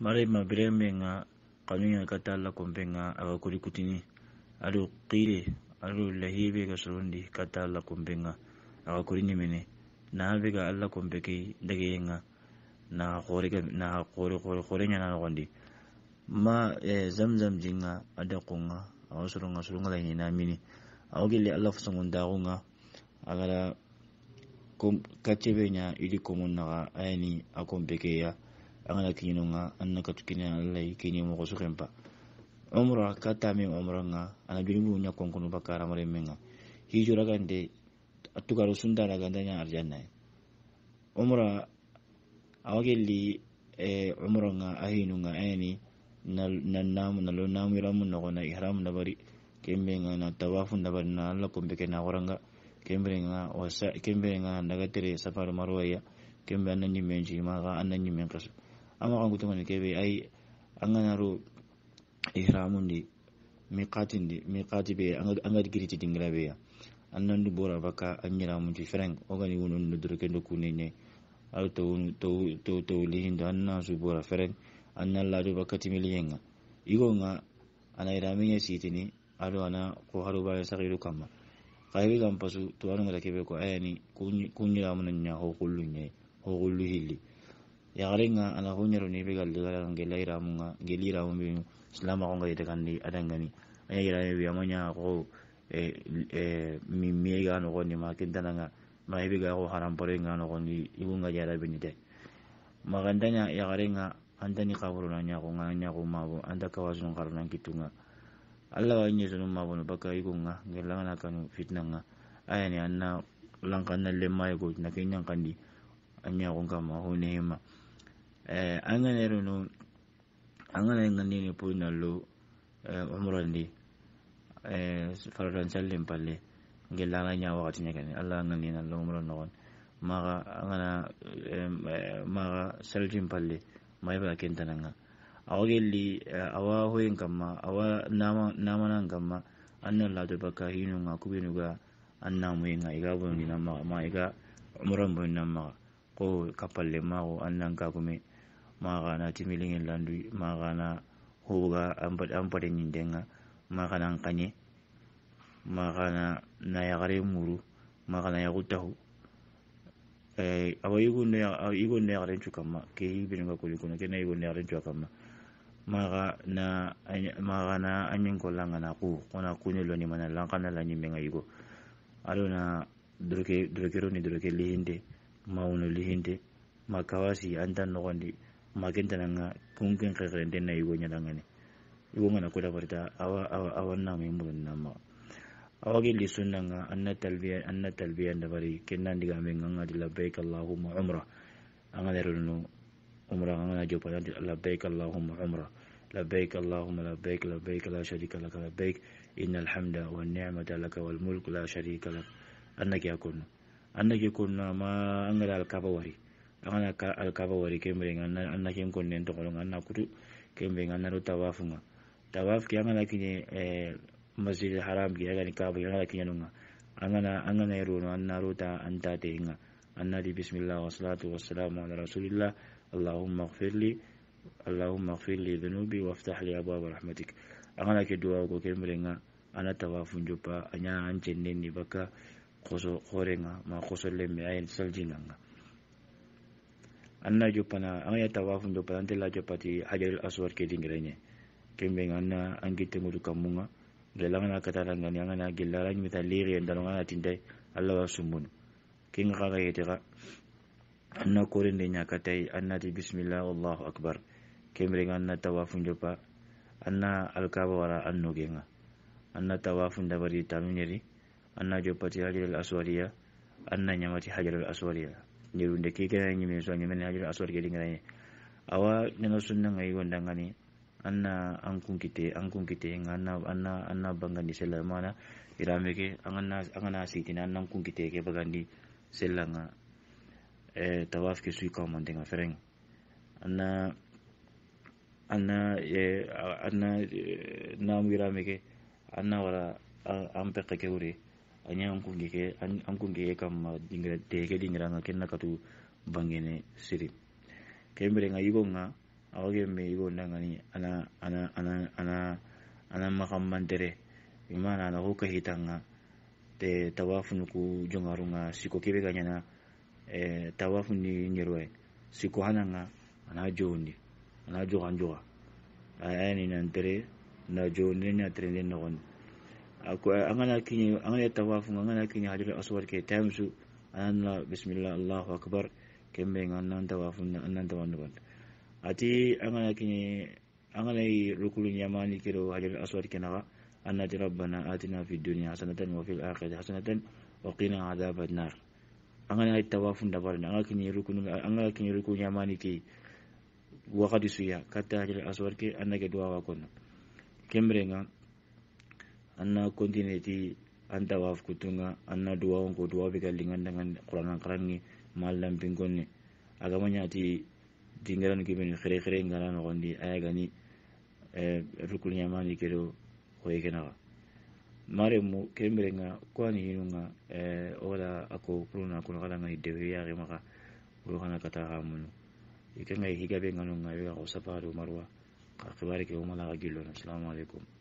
mara ma bire menga kanu ya kata la kompenga aga kuri kutini aru qire aru lahibe ga surundi kata la kompenga aga kuri ni mene na be ga alla kompeke dage nga na khore ga na khore khore khore nya na gondi ma eh, zamzam jinga ada kunga aga surunga surunga la ni na mini aga gele alla fusungunda gunga agara kacebe nya ili komun naga ayani akompeke ya angana kinyo nga anna katukini alai kinyo mo kusukin pa umra katami umra nga ana junibu nya konkunu bakara mare menga hijura gande atukaro sundara ganda nya arjanna eh. umra awageli e eh, umra nga ahinu nga ani na namu na lonamu iramu na kona ihramu na bari kembe nga na tawafu na bari na alla kombe ke na koranga kembe nga wasa kembe nga ndaga tere marwaya kembe anani menji ma anani men ama kankutemani kebe ay anganaru ihramu ndi miqati ndi miqati be angadi giriti dingira beya annandu bora bakka anñiramuti frank ogani wununo doroke dokkune ne aɗo tow tow lihindo annasu bora frank annalladu bakka timiliyenga igonga ana iramiña sitini aɗo ana ko haɗo bawe sahiru kamma kaybe kam pasu to anugata keɓe ko ayani kuñiramunaña ho qullu ñayi ho qullu hilli yagarenga ana hunyaro ni be galli galan gelaira kandi adangani aya gira be amanya ko e eh, e eh, mi mi ga no goni ma kintananga ma ibe ga ko haram pore nga no goni ibunga fitnanga aya anna lankan na lemma ko kandi anya ko kama ho neema Eh, anganirino angana ngandini eh, pour nallu eh, umrandi faratan sallin palle gella nga ña wakati ñekene allah ngandi nallu umro nogon maxa angana maxa saltin palle maxibala kentananga awa gelli awa hoyen kamma awa namanan kamma annan lato bakka hinunga kubenuga annamuyenga iga bononinamaxa ma iga umran boninamaxa ko kapalle maxo magana timilingen landu magana hoga ampare ñindenga magana nkañe magana nayagare muru magana yagutahu eh, awa igonde yagaren cu kamma ke yibirenga kolikono kena igonde yagaren cuwa kamma maga na maga na anyin ko langa na ku kona kunyo lo ni mana langa na la nyimme nga yigo alo na droke droke ro ni lihinde mauno lihinde makawasi andan no gondi makentananga kunken kerende na iwo nyalangane iwo ngana kula barta awa awa awa na memurun nama awage lisunanga anna talbiya anna talbiya da bari kennan diga nganga di labbaik allahumma umra anga derunu umra anga jopa di labbaik allahumma umra labbaik allahumma labbaik labbaik la sharika lak labbaik innal hamda wan ni'mata lak wal mulk la sharika lak annaki yakun annaki kunna ma anga dal kabawari agana alkaba wari kemrenga anna kem konnen tokolonga anna kutu kemrenga annaro tawafunga tawaf ke angana kiñe eh, masjid haram ke agani kaba angana kiñanunga angana angana eruno annarota antateinga annati bismillah wasalatu wassalamu ala rasulillah allahumma gfirli allahumma gfirli dhunubi waftah li abwaba rahmatik angana ke duwa ko kemrenga ana tawafun joppa aña an cennenni bakka koso horenga ma kosollemme ayen saljinanga anna jopana anga yata wafu ndo palante la japati hajar al aswar ke dingre ne anna angi temu du kamunga gelanga na katara ngani anga na gelara ni ta liri en dalonga na tinde allah wa sumun king kaga yetira anna kore ne nyaka tay anna di bismillah allahu akbar kembe anna tawafu ndo pa anna al kaba wala annu genga anna tawafu ndabari tamineri anna jopati hajar al aswariya anna nyamati hajarul al nyirun kita kena ni mesti orang ni mana hajar asal kering kena ni. Awak dengan sunnah ngai gundang ni. Anna angkung kita, angkung kita, anna anna anna bangga ni selama mana irame ke angan nas angan nasi tina anna angkung kita ke bangga ni selanga ah. eh tawaf ke suka mandinga fereng anna anna ye anna nam irame ke anna wala ah, ampe kekuri. anya ankunge ke ankunge ke kam ah, dingra te ke dingra nga kenna katu bangene siri kembere nga yigo nga awage me yigo nga ni ana ana ana ana ana makamantere imana ana ko kahitanga te tawafu nuku jongaru nga siko kebe ganya na e, tawafu ni nyerwe siko hana nga ana joni ana jogan joga ayani nantere na joni ni trende na Aku an gana kinyi an gana tawafin an gana kinyi ke taimsu an bismillah allahu akbar kembe an gana tawafin an gana tawafin ban a ti an gana kinyi an gana yi rukulun kiro hadirin asuwar ke nawa an na jira bana a tina fi hasanatan wa fil akhir hasanatan wa qina azabat nar an gana yi tawafin da barin an gana kinyi rukulun an gana yamani ke wakadi suya kata hadirin aswar ke an nage duwa wa kona kembe nga an na continue ti an tawaf kutunga an na duwawon ko duwawu be ka lingan dangan qur'anan qaranni mal lampin konni agama ñati dingaranu kebeni xere xere ngana noxondi aya gani eh, rukul ñamani kedo xoye kenaxa maremu kemberenga kuani hinunga eh, ola ako puruna kuna kala ngai dewe ya remaka ulu kata hamunu ikenga higabe nganunga yo ko safari marwa ka kibari ke umala gillo assalamu alaikum